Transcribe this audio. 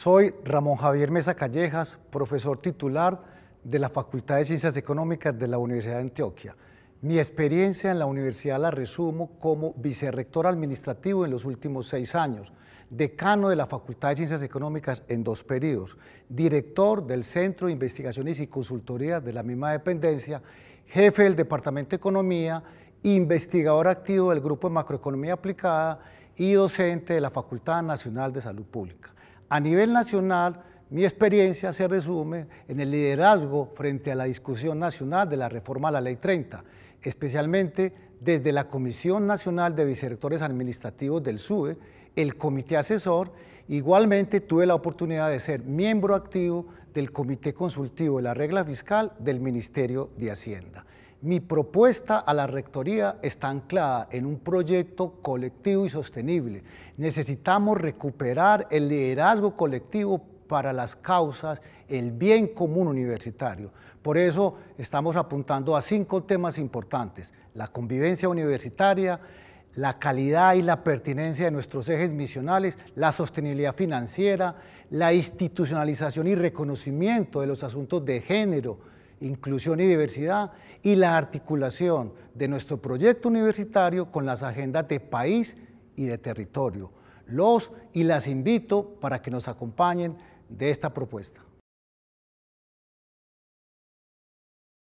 Soy Ramón Javier Mesa Callejas, profesor titular de la Facultad de Ciencias Económicas de la Universidad de Antioquia. Mi experiencia en la universidad la resumo como vicerrector administrativo en los últimos seis años, decano de la Facultad de Ciencias Económicas en dos periodos, director del Centro de Investigaciones y Consultoría de la misma dependencia, jefe del Departamento de Economía, investigador activo del Grupo de Macroeconomía Aplicada y docente de la Facultad Nacional de Salud Pública. A nivel nacional, mi experiencia se resume en el liderazgo frente a la discusión nacional de la reforma a la Ley 30, especialmente desde la Comisión Nacional de Vicerectores Administrativos del SUE, el Comité Asesor, igualmente tuve la oportunidad de ser miembro activo del Comité Consultivo de la Regla Fiscal del Ministerio de Hacienda. Mi propuesta a la Rectoría está anclada en un proyecto colectivo y sostenible. Necesitamos recuperar el liderazgo colectivo para las causas, el bien común universitario. Por eso estamos apuntando a cinco temas importantes. La convivencia universitaria, la calidad y la pertinencia de nuestros ejes misionales, la sostenibilidad financiera, la institucionalización y reconocimiento de los asuntos de género, inclusión y diversidad y la articulación de nuestro proyecto universitario con las agendas de país y de territorio. Los y las invito para que nos acompañen de esta propuesta.